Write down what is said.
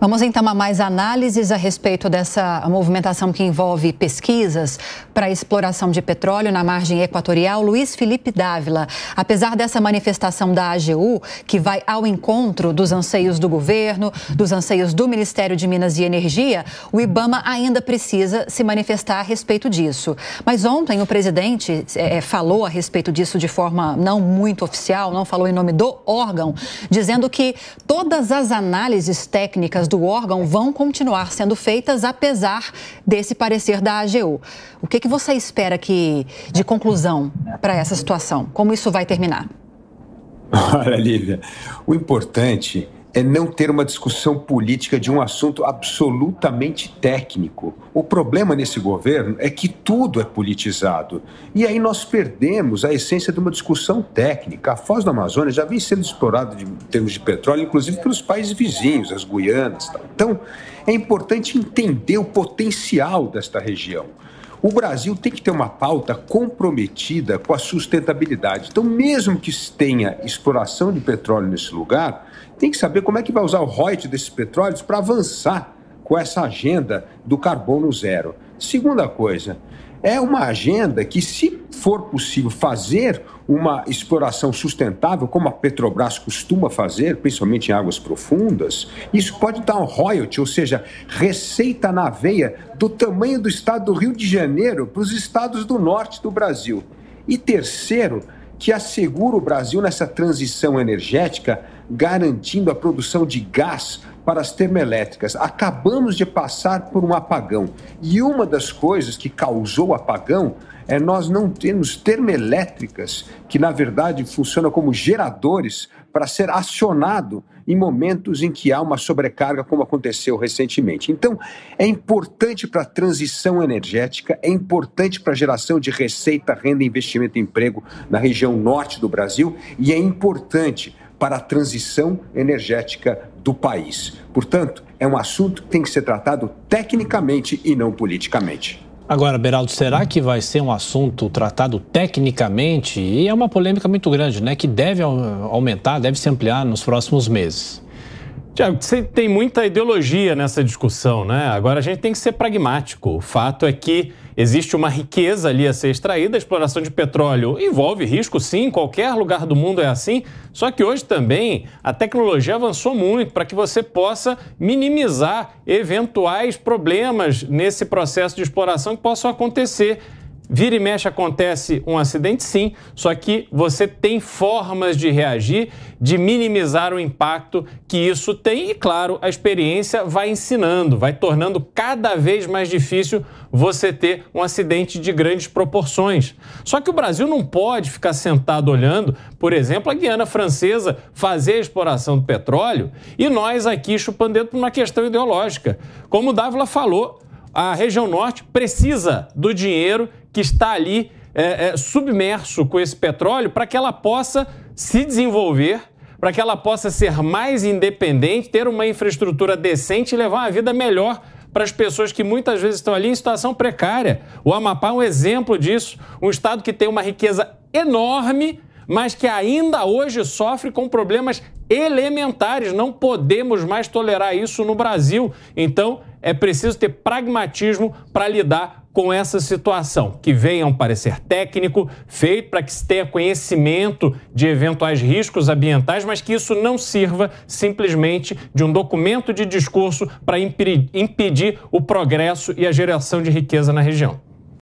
Vamos então a mais análises a respeito dessa movimentação que envolve pesquisas para exploração de petróleo na margem equatorial. Luiz Felipe Dávila, apesar dessa manifestação da AGU, que vai ao encontro dos anseios do governo, dos anseios do Ministério de Minas e Energia, o Ibama ainda precisa se manifestar a respeito disso. Mas ontem o presidente é, é falou a respeito disso de forma não muito oficial, não falou em nome do órgão, dizendo que todas as análises técnicas do órgão vão continuar sendo feitas apesar desse parecer da AGU. O que, que você espera que, de conclusão para essa situação? Como isso vai terminar? Olha, Lívia, o importante é não ter uma discussão política de um assunto absolutamente técnico. O problema nesse governo é que tudo é politizado. E aí nós perdemos a essência de uma discussão técnica. A Foz da Amazônia já vem sendo explorada em termos de petróleo, inclusive pelos países vizinhos, as Guianas. Tal. Então, é importante entender o potencial desta região o Brasil tem que ter uma pauta comprometida com a sustentabilidade. Então, mesmo que tenha exploração de petróleo nesse lugar, tem que saber como é que vai usar o royalties desses petróleos para avançar com essa agenda do carbono zero. Segunda coisa, é uma agenda que, se for possível fazer uma exploração sustentável, como a Petrobras costuma fazer, principalmente em águas profundas, isso pode dar um royalty, ou seja, receita na veia do tamanho do estado do Rio de Janeiro para os estados do norte do Brasil. E terceiro, que assegura o Brasil nessa transição energética, garantindo a produção de gás para as termoelétricas. Acabamos de passar por um apagão e uma das coisas que causou o apagão é, nós não temos termoelétricas que, na verdade, funcionam como geradores para ser acionado em momentos em que há uma sobrecarga, como aconteceu recentemente. Então, é importante para a transição energética, é importante para a geração de receita, renda, investimento e emprego na região norte do Brasil e é importante para a transição energética do país. Portanto, é um assunto que tem que ser tratado tecnicamente e não politicamente. Agora, Beraldo, será que vai ser um assunto tratado tecnicamente? E é uma polêmica muito grande, né? Que deve aumentar, deve se ampliar nos próximos meses. Tiago, tem muita ideologia nessa discussão, né? Agora a gente tem que ser pragmático. O fato é que Existe uma riqueza ali a ser extraída, a exploração de petróleo envolve risco, sim, em qualquer lugar do mundo é assim. Só que hoje também a tecnologia avançou muito para que você possa minimizar eventuais problemas nesse processo de exploração que possam acontecer. Vira e mexe acontece um acidente, sim, só que você tem formas de reagir, de minimizar o impacto que isso tem e, claro, a experiência vai ensinando, vai tornando cada vez mais difícil você ter um acidente de grandes proporções. Só que o Brasil não pode ficar sentado olhando, por exemplo, a Guiana Francesa fazer a exploração do petróleo e nós aqui chupando dentro por uma questão ideológica. Como o Dávila falou, a região norte precisa do dinheiro que está ali é, é, submerso com esse petróleo para que ela possa se desenvolver, para que ela possa ser mais independente, ter uma infraestrutura decente e levar uma vida melhor para as pessoas que muitas vezes estão ali em situação precária. O Amapá é um exemplo disso, um estado que tem uma riqueza enorme, mas que ainda hoje sofre com problemas elementares. Não podemos mais tolerar isso no Brasil. Então, é preciso ter pragmatismo para lidar com essa situação. Que venha um parecer técnico, feito para que se tenha conhecimento de eventuais riscos ambientais, mas que isso não sirva simplesmente de um documento de discurso para impedir o progresso e a geração de riqueza na região.